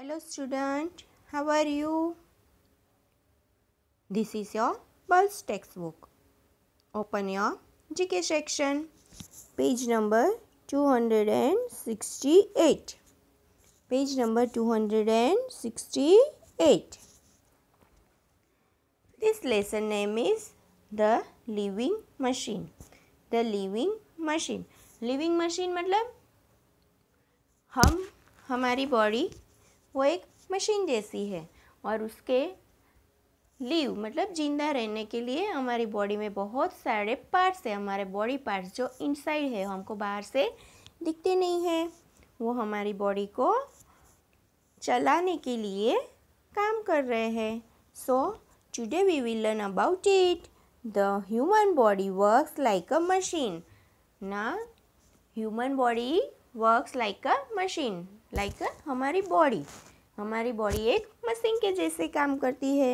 Hello student, how are you? This is your Pulse textbook. Open your GK section, page number 268. Page number 268. This lesson name is The Living Machine. The Living Machine. Living Machine means, hum, our body. वो एक machine जैसी है और उसके leave मतलब जिंदा रहने के लिए हमारी बॉडी में बहुत सारे पार्ट्स है हमारे बॉडी पार्ट्स जो इनसाइड है हमको बाहर से दिखते नहीं हैं वो हमारी बॉडी को चलाने के लिए काम कर रहे हैं so today we will learn about it the human body works like a machine ना human body works like a machine like हमारी बॉडी हमारी बॉडी एक मशीन के जैसे काम करती है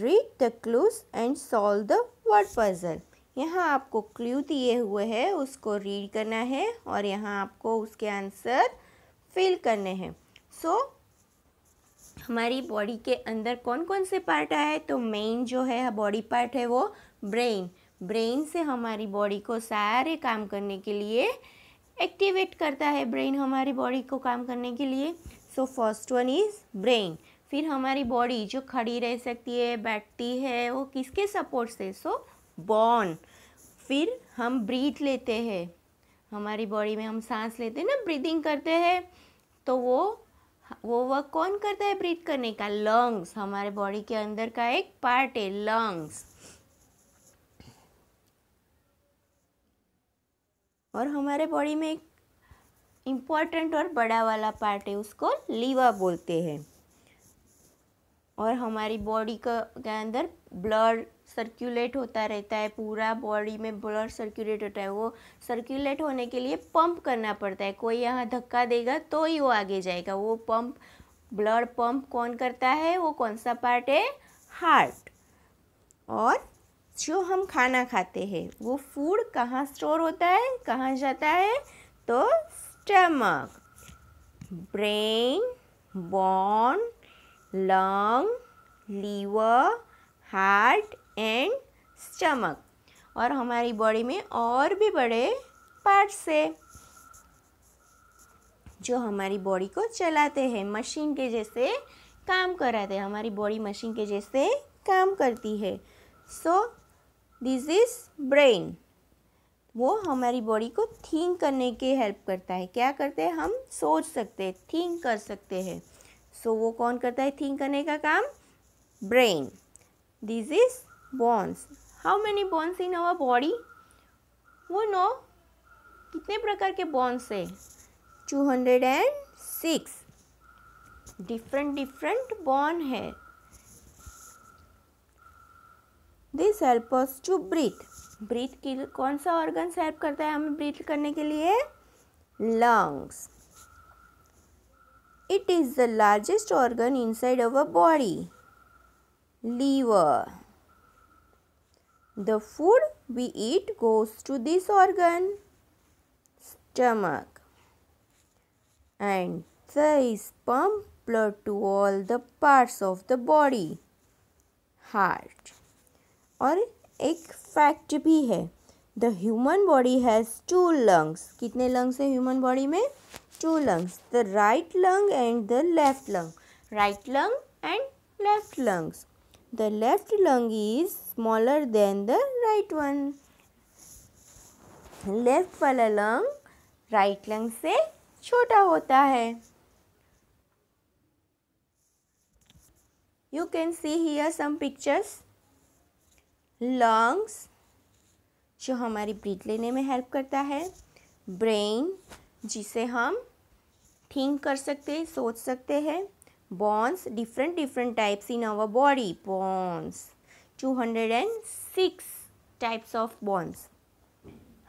read the clues and solve the word puzzle यहाँ आपको क्ल्यू दिए हुए है उसको रीड करना है और यहाँ आपको उसके आंसर फिल करने हैं सो so, हमारी बॉडी के अंदर कौन कौन से पार्ट आए तो मेन जो है बॉडी पार्ट है वो ब्रेन ब्रेन से हमारी बॉडी को सारे काम करने के लिए एक्टिवेट करता है ब्रेन हमारी बॉडी को काम करने के लिए so first one is brain फिर हमारी बॉडी जो खड़ी रह सकती है बैठती है वो किसके सपोर्ट से सो बॉन फिर हम ब्रीथ लेते हैं हमारी बॉडी में हम सांस लेते हैं ना ब्रीदिंग करते हैं तो वो वो वर्क कौन करता है ब्रीथ करने का लंग्स हमारे बॉडी के अंदर का एक पार्ट है लंग्स और हमारे बॉडी में एक इम्पॉर्टेंट और बड़ा वाला पार्ट है उसको लीवर बोलते हैं और हमारी बॉडी का के अंदर ब्लड सर्कुलेट होता रहता है पूरा बॉडी में ब्लड सर्कुलेट होता है वो सर्कुलेट होने के लिए पंप करना पड़ता है कोई यहाँ धक्का देगा तो ही वो आगे जाएगा वो पंप ब्लड पंप कौन करता है वो कौन सा पार्ट है हार्ट और जो हम खाना खाते हैं वो फूड कहाँ स्टोर होता है कहाँ जाता है तो stomach brain bone lung liver heart and stomach और हमारी बॉडी में और भी बड़े पार्ट्स है जो हमारी बॉडी को चलाते हैं मशीन के जैसे काम कराते हैं हमारी बॉडी मशीन के जैसे काम करती है so so, this is brain वो हमारी बॉडी को थिंक करने के हेल्प करता है क्या करते हैं हम सोच सकते हैं थिंक कर सकते हैं सो so, वो कौन करता है थिंक करने का काम brain this is bones how many bones in our body वो नो कितने प्रकार के बॉन्स है two hundred and six different different bone है this help us to breathe breathe के लिए कौन सा ऑर्गन हेल्प करता है हमें ब्रीथ करने के लिए lungs it is the largest organ inside our body liver the food we eat goes to this organ stomach and the is pump blood to all the parts of the body heart और एक fact भी है the human body has two lungs कितने lungs है human body में two lungs the right lung and the left lung right lung and left lungs the left lung is smaller than the right one left वाला lung right lung से छोटा होता है you can see here some pictures lungs जो हमारी breathe लेने में help करता है ब्रेन जिसे हम थिंक कर सकते सोच सकते हैं bones different different types in our body bones two hundred and six types of bones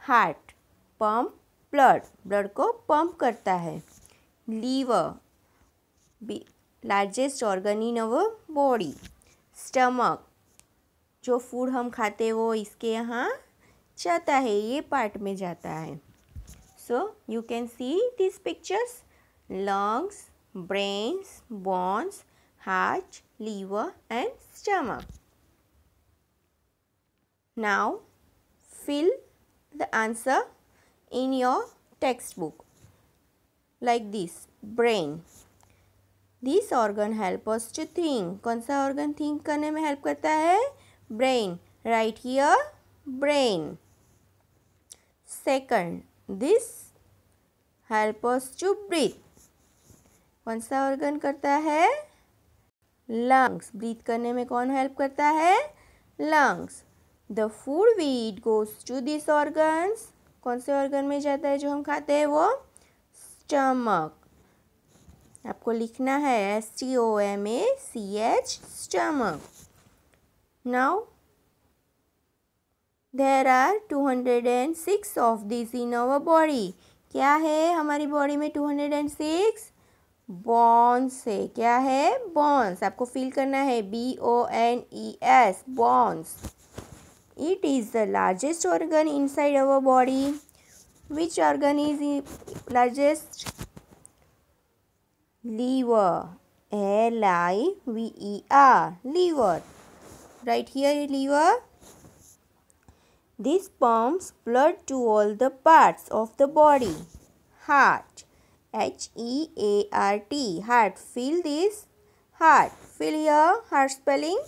heart pump blood blood को पम्प करता है liver largest organ in our body stomach जो फूड हम खाते वो इसके यहाँ जाता है ये पार्ट में जाता है so you can see this pictures lungs brains bones heart liver and stomach now fill the answer in your textbook like this brain this organ help to think कौन सा ऑर्गन थिंक करने में help करता है brain. Right here, brain. Second, this help us to breathe. कौन सा organ करता है lungs breathe करने में कौन help करता है lungs the food we eat goes to this organs कौन से organ में जाता है जो हम खाते हैं वो stomach आपको लिखना है S T O M A C H stomach Now, there are two hundred and six of this in our body क्या है हमारी बॉडी में two hundred and six bones है क्या है बॉन्स आपको फील करना है B O N E S bones it is the largest organ inside our body which organ is largest liver L I V E R liver Right here liver. This pumps blood to all the parts of the body. Heart. H E A R T. Heart. Feel this. Heart. Feel here. Heart spelling.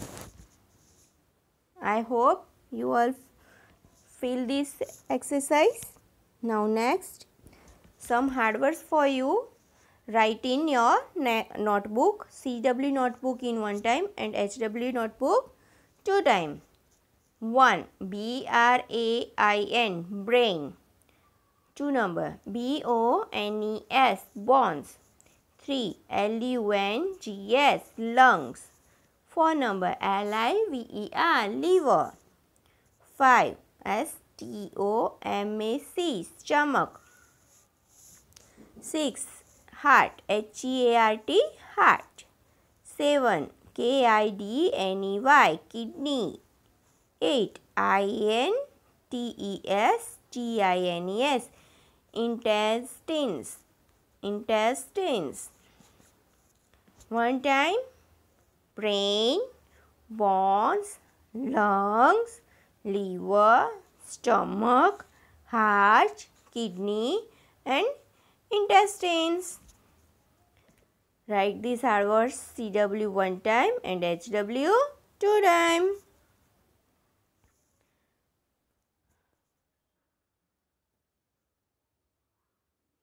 I hope you all feel this exercise. Now next, some hard words for you. Write in your notebook, CW notebook in one time and HW notebook two time. 1. B-R-A-I-N, brain. 2 number. B-O-N-E-S, bonds. 3. L-U-N-G-S, lungs. 4 number. L-I-V-E-R, liver. 5. S-T-O-M-A-C, stomach. 6. Heart, H-E-A-R-T, heart. 7. K I D N E Y kidney. 8. I N T E S T I N E S intestines. Intestines. One time brain, bones, lungs, liver, stomach, heart, kidney and intestines. write these hours CW one time and HW two time.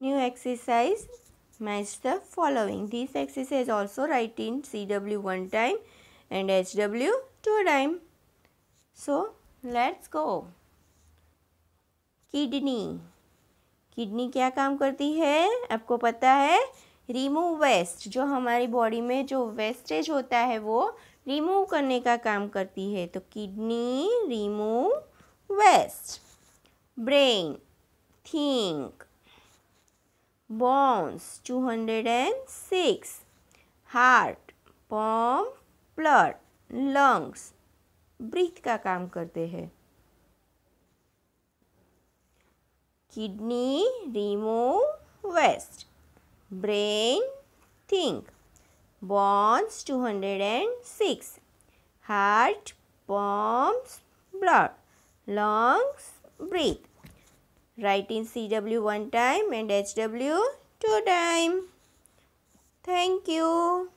New exercise match the following. This exercise also write in CW one time and HW two time. So let's go. Kidney kidney क्या काम करती है आपको पता है remove waste जो हमारी body में जो वेस्टेज होता है वो रिमूव करने का काम करती है तो kidney remove waste brain think bones two hundred and six heart pump blood lungs breathe का काम करते हैं kidney remove waste Brain, think. Bones, 206. Heart, pumps, blood. Lungs, breathe. Write in CW one time and HW two time. Thank you.